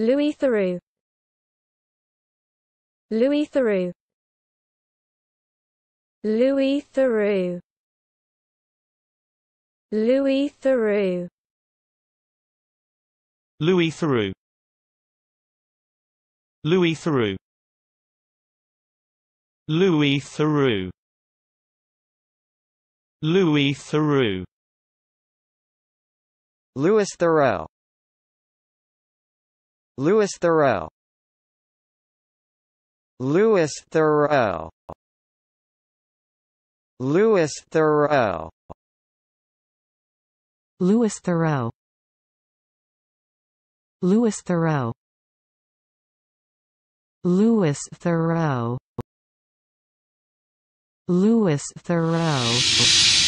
Louis Theroux Louis Theroux Louis Theroux Louis Theroux Louis Theroux Louis Theroux Louis Theroux Louis Theroux Louis Theroux Louis Thoreau Louis Thoreau Louis Thoreau Louis Thoreau Louis Thoreau Louis Thoreau Louis Thoreau